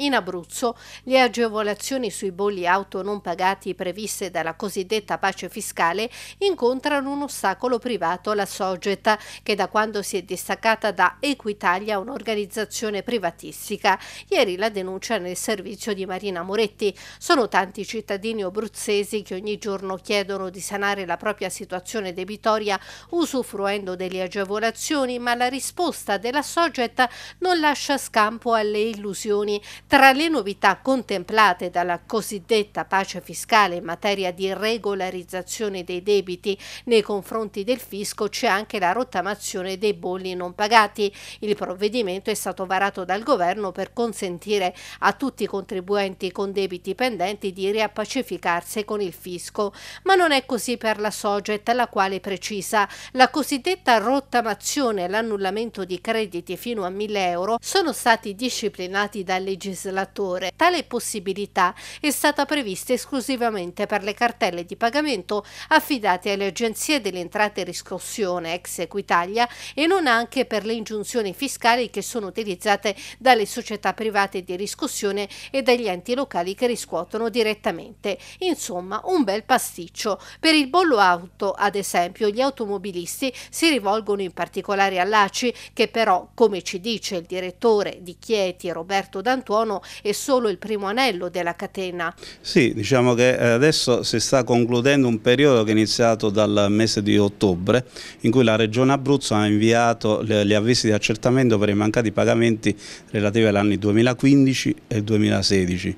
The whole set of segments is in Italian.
In Abruzzo le agevolazioni sui bolli auto non pagati previste dalla cosiddetta pace fiscale incontrano un ostacolo privato alla Sogeta che da quando si è distaccata da Equitalia un'organizzazione privatistica. Ieri la denuncia nel servizio di Marina Moretti. Sono tanti cittadini abruzzesi che ogni giorno chiedono di sanare la propria situazione debitoria usufruendo delle agevolazioni ma la risposta della Sogeta non lascia scampo alle illusioni tra le novità contemplate dalla cosiddetta pace fiscale in materia di regolarizzazione dei debiti nei confronti del fisco c'è anche la rottamazione dei bolli non pagati. Il provvedimento è stato varato dal governo per consentire a tutti i contribuenti con debiti pendenti di riappacificarsi con il fisco. Ma non è così per la Soget, la quale precisa la cosiddetta rottamazione e l'annullamento di crediti fino a 1000 euro sono stati disciplinati dal legislatore legislatore. Tale possibilità è stata prevista esclusivamente per le cartelle di pagamento affidate alle agenzie delle entrate e riscossione ex Equitalia e non anche per le ingiunzioni fiscali che sono utilizzate dalle società private di riscossione e dagli enti locali che riscuotono direttamente. Insomma, un bel pasticcio. Per il bollo auto, ad esempio, gli automobilisti si rivolgono in particolare all'ACI che però, come ci dice il direttore di Chieti Roberto D'Antuono, sono è solo il primo anello della catena. Sì, diciamo che eh, adesso si sta concludendo un periodo che è iniziato dal mese di ottobre in cui la Regione Abruzzo ha inviato gli avvisi di accertamento per i mancati pagamenti relativi agli anni 2015 e 2016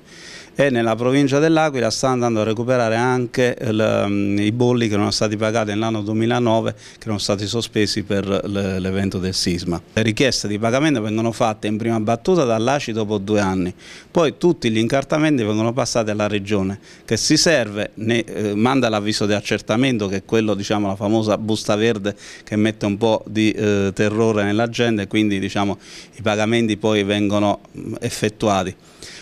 e nella provincia dell'Aquila sta andando a recuperare anche mm, i bolli che erano stati pagati nell'anno 2009 che erano stati sospesi per l'evento del sisma. Le richieste di pagamento vengono fatte in prima battuta dall'ACI dopo due anni anni. Poi tutti gli incartamenti vengono passati alla Regione che si serve, ne eh, manda l'avviso di accertamento che è quello, diciamo, la famosa busta verde che mette un po' di eh, terrore nella gente e quindi diciamo, i pagamenti poi vengono effettuati.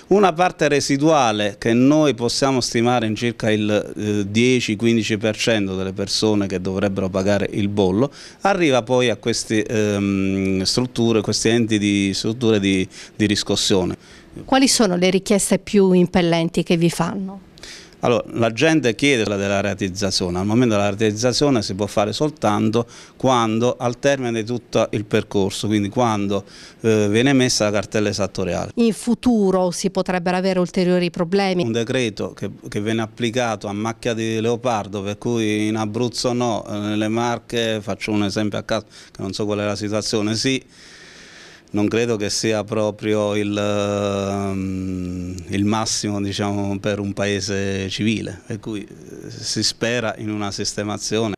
Una parte residuale che noi possiamo stimare in circa il 10-15% eh, delle persone che dovrebbero pagare il bollo arriva poi a queste ehm, strutture, questi enti di strutture di, di riscossione. Quali sono le richieste più impellenti che vi fanno? Allora, la gente chiede della ratizzazione, al momento la ratizzazione si può fare soltanto quando al termine di tutto il percorso, quindi quando eh, viene messa la cartella esattoriale. In futuro si potrebbero avere ulteriori problemi? Un decreto che, che viene applicato a macchia di leopardo, per cui in Abruzzo no, eh, nelle Marche, faccio un esempio a caso, che non so qual è la situazione, sì, non credo che sia proprio il, ehm, il massimo diciamo, per un paese civile, per cui eh, si spera in una sistemazione.